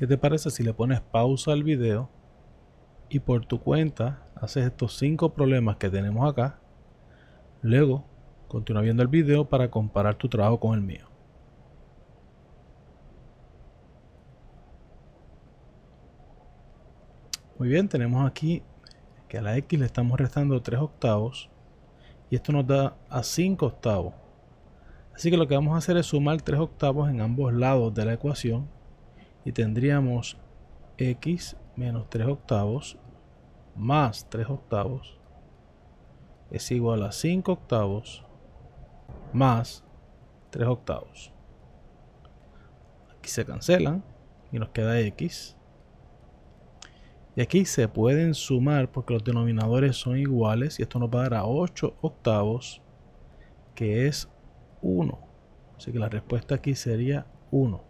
¿Qué te parece si le pones pausa al video y por tu cuenta haces estos 5 problemas que tenemos acá? Luego, continúa viendo el video para comparar tu trabajo con el mío. Muy bien, tenemos aquí que a la X le estamos restando 3 octavos y esto nos da a 5 octavos. Así que lo que vamos a hacer es sumar 3 octavos en ambos lados de la ecuación y tendríamos x menos 3 octavos más 3 octavos es igual a 5 octavos más 3 octavos. Aquí se cancelan y nos queda x. Y aquí se pueden sumar porque los denominadores son iguales y esto nos va a dar a 8 octavos que es 1. Así que la respuesta aquí sería 1.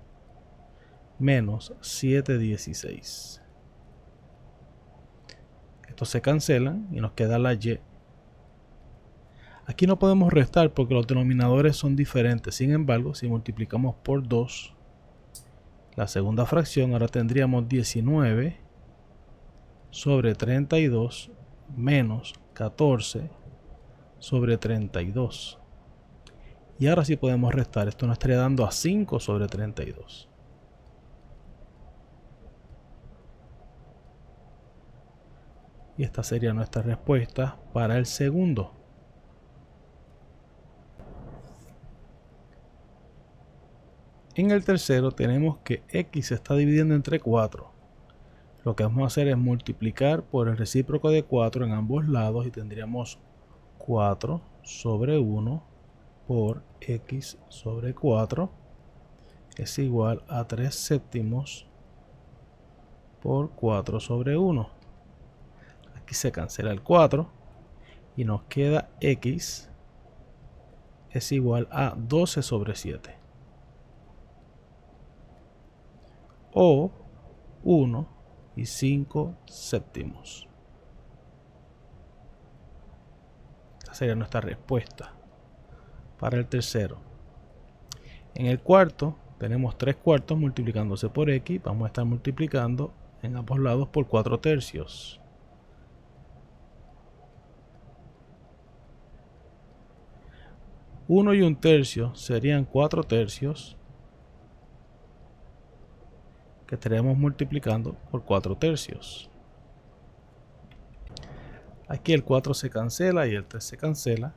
menos 716. Estos se cancelan y nos queda la y. Aquí no podemos restar porque los denominadores son diferentes. Sin embargo, si multiplicamos por 2 la segunda fracción, ahora tendríamos 19 sobre 32 menos 14 sobre 32. Y ahora sí podemos restar. Esto nos estaría dando a 5 sobre 32. Y esta sería nuestra respuesta para el segundo. En el tercero tenemos que x se está dividiendo entre 4. Lo que vamos a hacer es multiplicar por el recíproco de 4 en ambos lados y tendríamos 4 sobre 1 por x sobre 4 es igual a 3 séptimos por 4 sobre 1 se cancela el 4. Y nos queda x es igual a 12 sobre 7. O 1 y 5 séptimos. Esta sería nuestra respuesta para el tercero. En el cuarto tenemos 3 cuartos multiplicándose por x. Vamos a estar multiplicando en ambos lados por 4 tercios. 1 y 1 tercio serían 4 tercios que tenemos multiplicando por 4 tercios. Aquí el 4 se cancela y el 3 se cancela.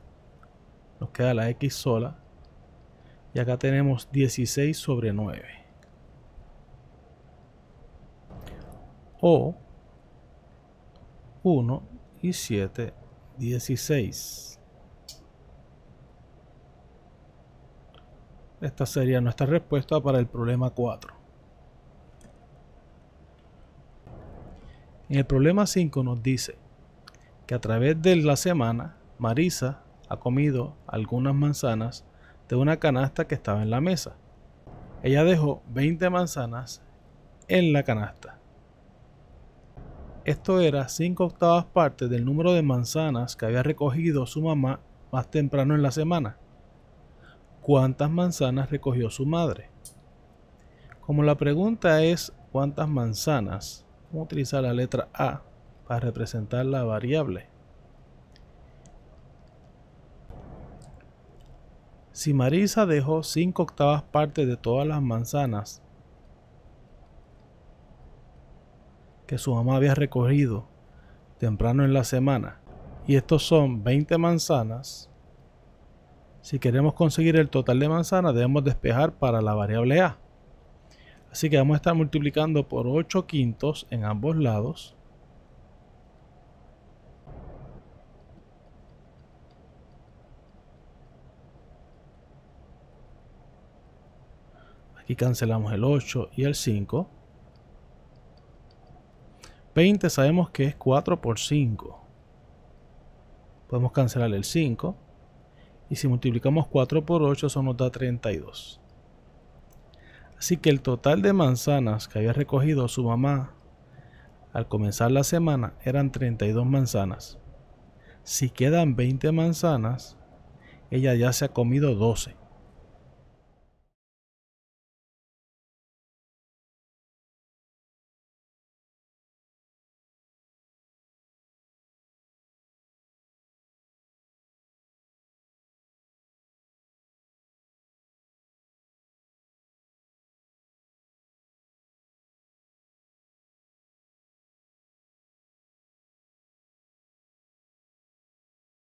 Nos queda la x sola. Y acá tenemos 16 sobre 9. O 1 y 7, 16. Esta sería nuestra respuesta para el problema 4. En el problema 5 nos dice que a través de la semana Marisa ha comido algunas manzanas de una canasta que estaba en la mesa. Ella dejó 20 manzanas en la canasta. Esto era 5 octavas partes del número de manzanas que había recogido su mamá más temprano en la semana cuántas manzanas recogió su madre. Como la pregunta es cuántas manzanas, vamos a utilizar la letra A para representar la variable. Si Marisa dejó 5 octavas partes de todas las manzanas que su mamá había recogido temprano en la semana, y estos son 20 manzanas, si queremos conseguir el total de manzanas, debemos despejar para la variable A. Así que vamos a estar multiplicando por 8 quintos en ambos lados. Aquí cancelamos el 8 y el 5. 20 sabemos que es 4 por 5. Podemos cancelar el 5 y si multiplicamos 4 por 8 eso nos da 32. Así que el total de manzanas que había recogido su mamá al comenzar la semana eran 32 manzanas. Si quedan 20 manzanas, ella ya se ha comido 12.